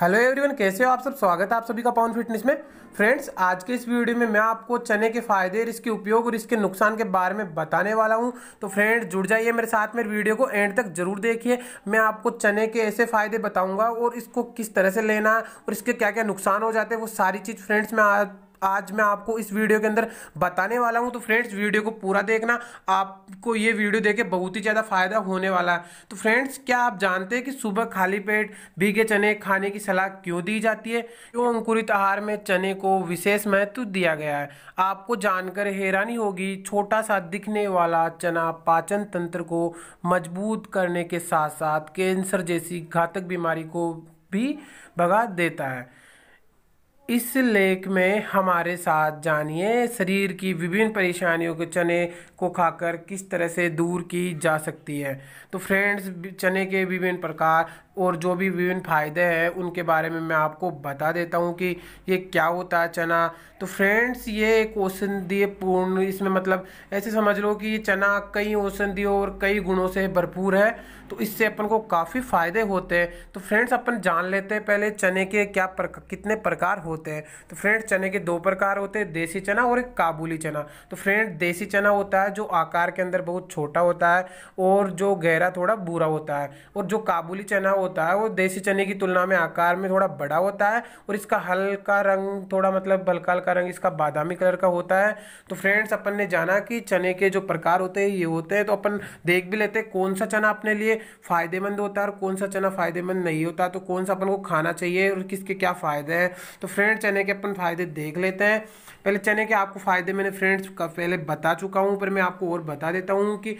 hello everyone कैसे हो आप सब स्वागत है आप सभी का पाउंड फिटनेस में फ्रेंड्स आज के इस वीडियो में मैं आपको चने के फायदे और इसके उपयोग और इसके नुकसान के बारे में बताने वाला हूं तो फ्रेंड जुड़ जाइए मेरे साथ मेरे वीडियो को एंड तक जरूर देखिए मैं आपको चने के ऐसे फायदे बताऊंगा और इसको किस तरह से लेना और इसके क्या क्या नुकसान हो जाते हैं वो सारी चीज़ फ्रेंड्स मैं आज मैं आपको इस वीडियो के अंदर बताने वाला हूँ तो फ्रेंड्स वीडियो को पूरा देखना आपको ये वीडियो देखे बहुत ही ज़्यादा फायदा होने वाला है तो फ्रेंड्स क्या आप जानते हैं कि सुबह खाली पेट भीगे चने खाने की सलाह क्यों दी जाती है क्यों अंकुरित आहार में चने को विशेष महत्व दिया गया है आपको जानकर हैरानी होगी छोटा सा दिखने वाला चना पाचन तंत्र को मजबूत करने के साथ साथ कैंसर जैसी घातक बीमारी को भी भगा देता है इस लेख में हमारे साथ जानिए शरीर की विभिन्न परेशानियों के चने को खाकर किस तरह से दूर की जा सकती है तो फ्रेंड्स चने के विभिन्न प्रकार और जो भी विभिन्न फ़ायदे हैं उनके बारे में मैं आपको बता देता हूँ कि ये क्या होता है चना तो फ्रेंड्स ये एक औषधीय पूर्ण इसमें मतलब ऐसे समझ लो कि ये चना कई औषधियों और कई गुणों से भरपूर है तो इससे अपन को काफ़ी फ़ायदे होते हैं तो फ्रेंड्स अपन जान लेते हैं पहले चने के क्या प्रक, कितने प्रकार होते हैं तो फ्रेंड्स चने के दो प्रकार होते हैं देसी चना और एक काबुली चना तो फ्रेंड देसी चना होता है जो आकार के अंदर बहुत छोटा होता है और जो गहरा थोड़ा बुरा होता है और जो काबुली चना होता है वो देसी चने की तुलना में आकार में थोड़ा बड़ा होता है और इसका हल्का रंग थोड़ा मतलब हल्का हल्का रंग इसका बादामी कलर का होता है तो फ्रेंड्स अपन ने जाना कि चने के जो प्रकार होते हैं ये होते हैं तो अपन देख भी लेते हैं कौन सा चना अपने लिए फ़ायदेमंद होता है और कौन सा चना फ़ायदेमंद नहीं होता तो कौन सा अपन को खाना चाहिए और किसके क्या फ़ायदे हैं तो फ्रेंड्स चने के अपन फ़ायदे देख लेते हैं पहले चने के आपको फ़ायदे मैंने फ्रेंड्स का पहले बता चुका हूँ पर मैं आपको और बता देता हूँ कि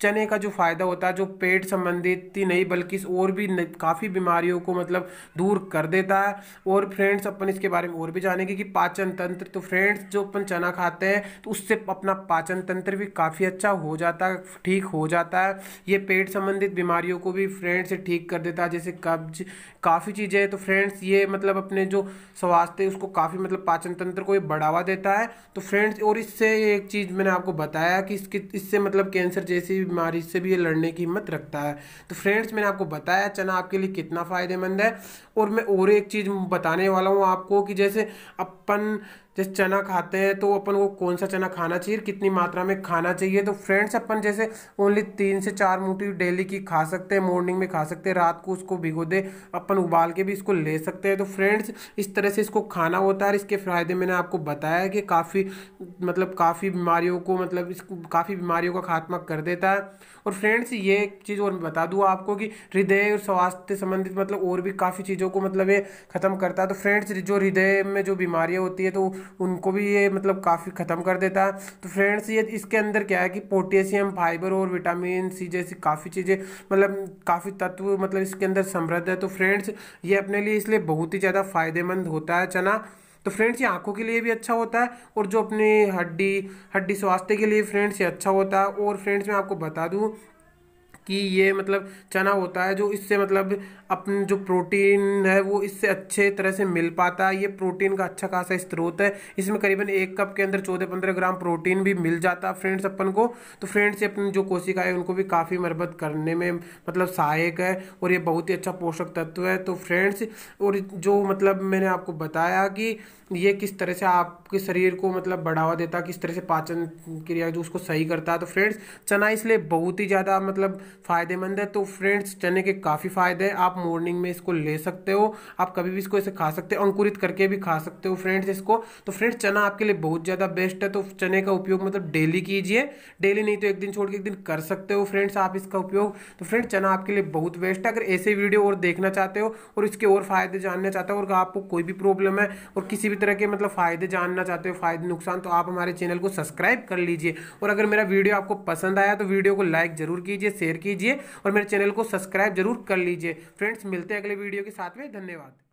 चने का जो फ़ायदा होता है जो पेट संबंधित ही नहीं बल्कि और भी काफ़ी बीमारियों को मतलब दूर कर देता है और फ्रेंड्स अपन इसके बारे में और भी जानेंगे कि पाचन तंत्र तो फ्रेंड्स जो अपन चना खाते हैं तो उससे अपना पाचन तंत्र भी काफ़ी अच्छा हो जाता है ठीक हो जाता है ये पेट संबंधित बीमारियों को भी फ्रेंड्स ठीक कर देता है जैसे कब्ज काफ़ी चीज़ें तो फ्रेंड्स ये मतलब अपने जो स्वास्थ्य उसको काफ़ी मतलब पाचन तंत्र को ये बढ़ावा देता है तो फ्रेंड्स और इससे एक चीज़ मैंने आपको बताया कि इसके इससे मतलब कैंसर जैसी किसी बीमारी से भी ये लड़ने की हिम्मत रखता है तो फ्रेंड्स मैंने आपको बताया चना आपके लिए कितना फ़ायदेमंद है और मैं और एक चीज़ बताने वाला हूँ आपको कि जैसे अपन जैसे चना खाते हैं तो अपन को कौन सा चना खाना चाहिए कितनी मात्रा में खाना चाहिए तो फ्रेंड्स अपन जैसे ओनली तीन से चार मूठी डेली की खा सकते हैं मॉर्निंग में खा सकते हैं रात को उसको भिगो दे अपन उबाल के भी इसको ले सकते हैं तो फ्रेंड्स इस तरह से इसको खाना होता है इसके फ़ायदे मैंने आपको बताया कि काफ़ी मतलब काफ़ी बीमारियों को मतलब इस काफ़ी बीमारियों का खात्मा कर देता है सकता है और फ्रेंड्स ये एक चीज़ और मैं बता दूँ आपको कि हृदय और स्वास्थ्य संबंधित मतलब और भी काफ़ी चीज़ों को मतलब ये ख़त्म करता है तो फ्रेंड्स जो हृदय में जो बीमारियाँ होती है तो उनको भी ये मतलब काफ़ी ख़त्म कर देता है तो फ्रेंड्स ये इसके अंदर क्या है कि पोटेशियम फाइबर और विटामिन सी जैसी काफ़ी चीज़ें मतलब काफ़ी तत्व मतलब इसके अंदर समृद्ध है तो फ्रेंड्स ये अपने लिए इसलिए बहुत ही ज़्यादा फायदेमंद होता है चना तो फ्रेंड्स ये आंखों के लिए भी अच्छा होता है और जो अपने हड्डी हड्डी स्वास्थ्य के लिए फ्रेंड्स ये अच्छा होता है और फ्रेंड्स मैं आपको बता दूँ कि ये मतलब चना होता है जो इससे मतलब अपन जो प्रोटीन है वो इससे अच्छे तरह से मिल पाता है ये प्रोटीन का अच्छा खासा स्त्रोत है इसमें करीबन एक कप के अंदर चौदह पंद्रह ग्राम प्रोटीन भी मिल जाता है फ्रेंड्स अपन को तो फ्रेंड्स ये अपनी जो कोशिकाएं उनको भी काफ़ी मरबत करने में मतलब सहायक है और ये बहुत ही अच्छा पोषक तत्व है तो फ्रेंड्स और जो मतलब मैंने आपको बताया कि ये किस तरह से आपके शरीर को मतलब बढ़ावा देता किस तरह से पाचन क्रिया जो उसको सही करता है तो फ्रेंड्स चना इसलिए बहुत ही ज़्यादा मतलब फ़ायदेमंद है तो फ्रेंड्स चने के काफ़ी फ़ायदे हैं आप मॉर्निंग में इसको ले सकते हो आप कभी भी इसको ऐसे खा सकते हो अंकुरित करके भी खा सकते हो फ्रेंड्स इसको तो फ्रेंड्स चना आपके लिए बहुत ज़्यादा बेस्ट है तो चने का उपयोग मतलब डेली कीजिए डेली नहीं तो एक दिन छोड़ के एक दिन कर सकते हो फ्रेंड्स आप इसका उपयोग तो फ्रेंड्स चना आपके लिए बहुत बेस्ट है अगर ऐसे वीडियो और देखना चाहते हो और इसके और फ़ायदे जानना चाहते हो और आपको कोई भी प्रॉब्लम है और किसी भी तरह के मतलब फ़ायदे जानना चाहते हो फ़ायदे नुकसान तो आप हमारे चैनल को सब्सक्राइब कर लीजिए और अगर मेरा वीडियो आपको पसंद आया तो वीडियो को लाइक ज़रूर कीजिए शेयर कीजिए कीजिए और मेरे चैनल को सब्सक्राइब जरूर कर लीजिए फ्रेंड्स मिलते हैं अगले वीडियो के साथ में धन्यवाद